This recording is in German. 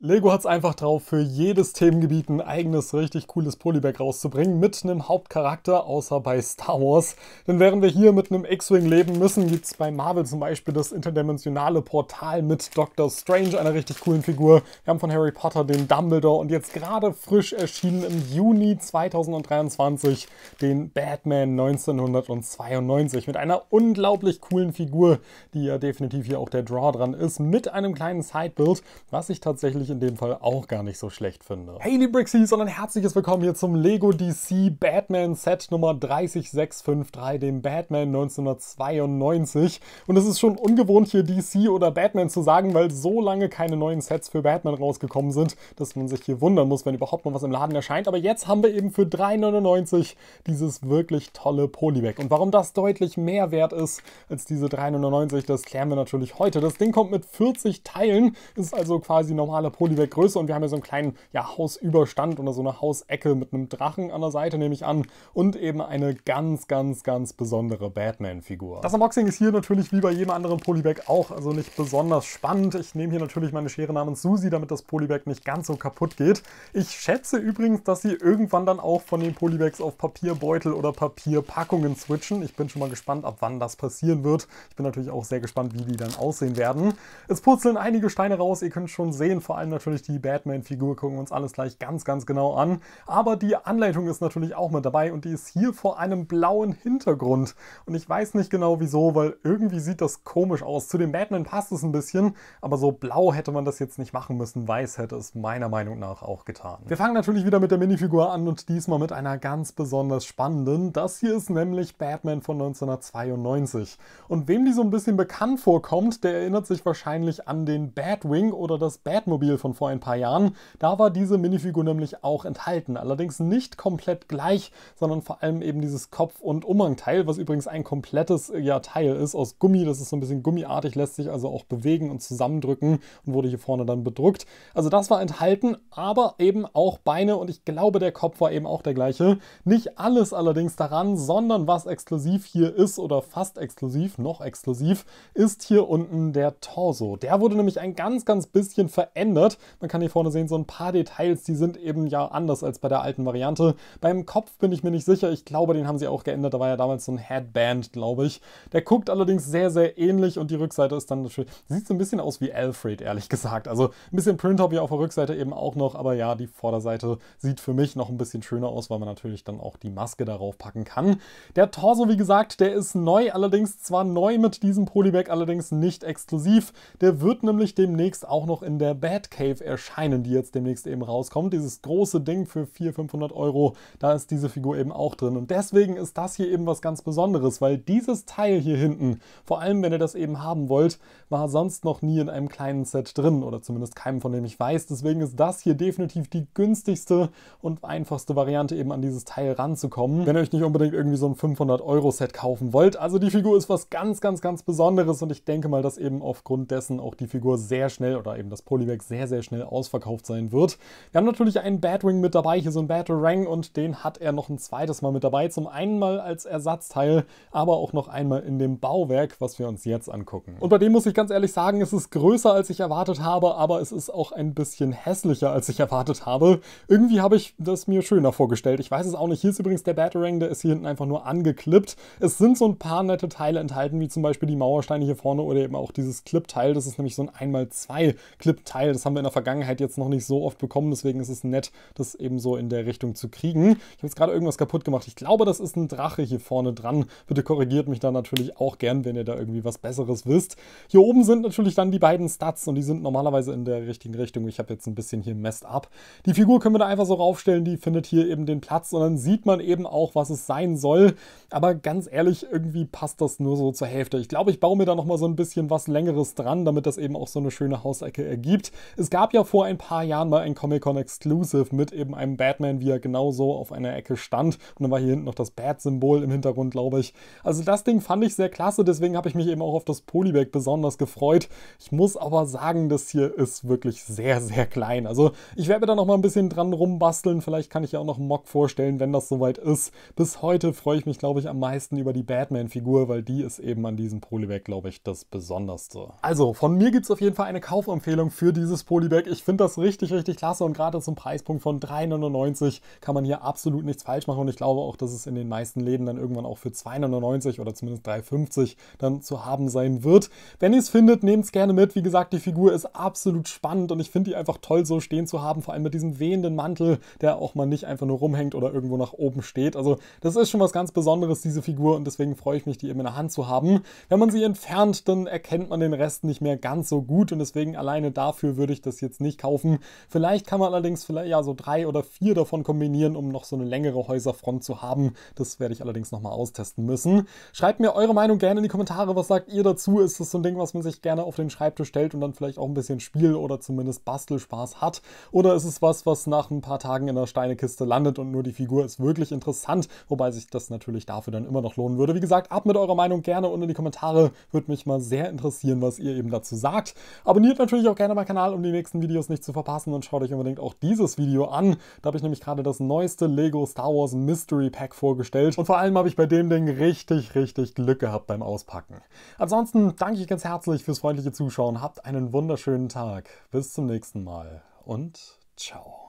Lego hat es einfach drauf, für jedes Themengebiet ein eigenes richtig cooles Polybag rauszubringen, mit einem Hauptcharakter, außer bei Star Wars. Denn während wir hier mit einem X-Wing leben müssen, gibt es bei Marvel zum Beispiel das interdimensionale Portal mit Doctor Strange, einer richtig coolen Figur. Wir haben von Harry Potter den Dumbledore und jetzt gerade frisch erschienen im Juni 2023 den Batman 1992 mit einer unglaublich coolen Figur, die ja definitiv hier auch der Draw dran ist, mit einem kleinen Sidebild, was ich tatsächlich ich in dem Fall auch gar nicht so schlecht finde. Hey, liebe Brixies und ein herzliches Willkommen hier zum Lego DC Batman Set Nummer 30653, dem Batman 1992. Und es ist schon ungewohnt, hier DC oder Batman zu sagen, weil so lange keine neuen Sets für Batman rausgekommen sind, dass man sich hier wundern muss, wenn überhaupt noch was im Laden erscheint. Aber jetzt haben wir eben für 3,99 dieses wirklich tolle Polybag. Und warum das deutlich mehr wert ist als diese 3,99, das klären wir natürlich heute. Das Ding kommt mit 40 Teilen, ist also quasi normale Polybag Größe und wir haben hier so einen kleinen ja, Hausüberstand oder so eine Hausecke mit einem Drachen an der Seite, nehme ich an. Und eben eine ganz, ganz, ganz besondere Batman-Figur. Das Unboxing ist hier natürlich wie bei jedem anderen Polybag auch also nicht besonders spannend. Ich nehme hier natürlich meine Schere namens Susi, damit das Polybag nicht ganz so kaputt geht. Ich schätze übrigens, dass sie irgendwann dann auch von den Polybags auf Papierbeutel oder Papierpackungen switchen. Ich bin schon mal gespannt, ab wann das passieren wird. Ich bin natürlich auch sehr gespannt, wie die dann aussehen werden. Es purzeln einige Steine raus. Ihr könnt schon sehen, vor allem allem natürlich die Batman-Figur gucken wir uns alles gleich ganz, ganz genau an. Aber die Anleitung ist natürlich auch mit dabei und die ist hier vor einem blauen Hintergrund. Und ich weiß nicht genau wieso, weil irgendwie sieht das komisch aus. Zu dem Batman passt es ein bisschen, aber so blau hätte man das jetzt nicht machen müssen. Weiß hätte es meiner Meinung nach auch getan. Wir fangen natürlich wieder mit der Minifigur an und diesmal mit einer ganz besonders spannenden. Das hier ist nämlich Batman von 1992. Und wem die so ein bisschen bekannt vorkommt, der erinnert sich wahrscheinlich an den Batwing oder das Batmobile von vor ein paar Jahren. Da war diese Minifigur nämlich auch enthalten, allerdings nicht komplett gleich, sondern vor allem eben dieses Kopf- und Umhangteil, was übrigens ein komplettes ja, Teil ist aus Gummi. Das ist so ein bisschen gummiartig, lässt sich also auch bewegen und zusammendrücken und wurde hier vorne dann bedruckt. Also das war enthalten, aber eben auch Beine und ich glaube, der Kopf war eben auch der gleiche. Nicht alles allerdings daran, sondern was exklusiv hier ist oder fast exklusiv, noch exklusiv, ist hier unten der Torso. Der wurde nämlich ein ganz, ganz bisschen verändert wird. Man kann hier vorne sehen, so ein paar Details, die sind eben ja anders als bei der alten Variante. Beim Kopf bin ich mir nicht sicher. Ich glaube, den haben sie auch geändert. Da war ja damals so ein Headband, glaube ich. Der guckt allerdings sehr, sehr ähnlich und die Rückseite ist dann natürlich... Sieht so ein bisschen aus wie Alfred, ehrlich gesagt. Also ein bisschen Printop hier auf der Rückseite eben auch noch. Aber ja, die Vorderseite sieht für mich noch ein bisschen schöner aus, weil man natürlich dann auch die Maske darauf packen kann. Der Torso, wie gesagt, der ist neu. Allerdings zwar neu mit diesem Polybag, allerdings nicht exklusiv. Der wird nämlich demnächst auch noch in der Batcave Cave erscheinen, die jetzt demnächst eben rauskommt. Dieses große Ding für 400, 500 Euro, da ist diese Figur eben auch drin. Und deswegen ist das hier eben was ganz Besonderes, weil dieses Teil hier hinten, vor allem wenn ihr das eben haben wollt, war sonst noch nie in einem kleinen Set drin oder zumindest keinem, von dem ich weiß. Deswegen ist das hier definitiv die günstigste und einfachste Variante eben an dieses Teil ranzukommen, wenn ihr euch nicht unbedingt irgendwie so ein 500 Euro Set kaufen wollt. Also die Figur ist was ganz, ganz, ganz Besonderes und ich denke mal, dass eben aufgrund dessen auch die Figur sehr schnell oder eben das Polybag sehr, sehr, schnell ausverkauft sein wird. Wir haben natürlich einen Batwing mit dabei, hier so ein Battle Rang und den hat er noch ein zweites Mal mit dabei. Zum einen mal als Ersatzteil, aber auch noch einmal in dem Bauwerk, was wir uns jetzt angucken. Und bei dem muss ich ganz ehrlich sagen, es ist größer, als ich erwartet habe, aber es ist auch ein bisschen hässlicher, als ich erwartet habe. Irgendwie habe ich das mir schöner vorgestellt. Ich weiß es auch nicht. Hier ist übrigens der Battle Rang, der ist hier hinten einfach nur angeklippt. Es sind so ein paar nette Teile enthalten, wie zum Beispiel die Mauersteine hier vorne oder eben auch dieses Clip-Teil. Das ist nämlich so ein 1x2 Clip-Teil. Das haben wir in der Vergangenheit jetzt noch nicht so oft bekommen, deswegen ist es nett, das eben so in der Richtung zu kriegen. Ich habe jetzt gerade irgendwas kaputt gemacht. Ich glaube, das ist ein Drache hier vorne dran. Bitte korrigiert mich da natürlich auch gern, wenn ihr da irgendwie was Besseres wisst. Hier oben sind natürlich dann die beiden Stats und die sind normalerweise in der richtigen Richtung. Ich habe jetzt ein bisschen hier messed up. Die Figur können wir da einfach so raufstellen, die findet hier eben den Platz und dann sieht man eben auch, was es sein soll. Aber ganz ehrlich, irgendwie passt das nur so zur Hälfte. Ich glaube, ich baue mir da nochmal so ein bisschen was Längeres dran, damit das eben auch so eine schöne Hausecke ergibt. Es gab ja vor ein paar Jahren mal ein Comic-Con-Exclusive mit eben einem Batman, wie er genauso auf einer Ecke stand. Und dann war hier hinten noch das Bat-Symbol im Hintergrund, glaube ich. Also das Ding fand ich sehr klasse, deswegen habe ich mich eben auch auf das Polybag besonders gefreut. Ich muss aber sagen, das hier ist wirklich sehr, sehr klein. Also ich werde mir da noch mal ein bisschen dran rumbasteln. Vielleicht kann ich ja auch noch einen Mock vorstellen, wenn das soweit ist. Bis heute freue ich mich, glaube ich, am meisten über die Batman-Figur, weil die ist eben an diesem Polybag, glaube ich, das Besonderste. Also von mir gibt es auf jeden Fall eine Kaufempfehlung für dieses Polybag. Ich finde das richtig, richtig klasse und gerade zum Preispunkt von 3,99 kann man hier absolut nichts falsch machen und ich glaube auch, dass es in den meisten Läden dann irgendwann auch für 2,99 oder zumindest 3,50 dann zu haben sein wird. Wenn ihr es findet, nehmt es gerne mit. Wie gesagt, die Figur ist absolut spannend und ich finde die einfach toll so stehen zu haben, vor allem mit diesem wehenden Mantel, der auch mal nicht einfach nur rumhängt oder irgendwo nach oben steht. Also das ist schon was ganz Besonderes, diese Figur und deswegen freue ich mich, die eben in der Hand zu haben. Wenn man sie entfernt, dann erkennt man den Rest nicht mehr ganz so gut und deswegen alleine dafür würde ich ich das jetzt nicht kaufen. Vielleicht kann man allerdings vielleicht ja so drei oder vier davon kombinieren, um noch so eine längere Häuserfront zu haben. Das werde ich allerdings nochmal austesten müssen. Schreibt mir eure Meinung gerne in die Kommentare. Was sagt ihr dazu? Ist das so ein Ding, was man sich gerne auf den Schreibtisch stellt und dann vielleicht auch ein bisschen Spiel oder zumindest Bastelspaß hat? Oder ist es was, was nach ein paar Tagen in der Steinekiste landet und nur die Figur ist wirklich interessant? Wobei sich das natürlich dafür dann immer noch lohnen würde. Wie gesagt, ab mit eurer Meinung gerne unten in die Kommentare. Würde mich mal sehr interessieren, was ihr eben dazu sagt. Abonniert natürlich auch gerne meinen Kanal, um die die nächsten Videos nicht zu verpassen, dann schaut euch unbedingt auch dieses Video an. Da habe ich nämlich gerade das neueste Lego Star Wars Mystery Pack vorgestellt und vor allem habe ich bei dem Ding richtig, richtig Glück gehabt beim Auspacken. Ansonsten danke ich ganz herzlich fürs freundliche Zuschauen, habt einen wunderschönen Tag, bis zum nächsten Mal und ciao.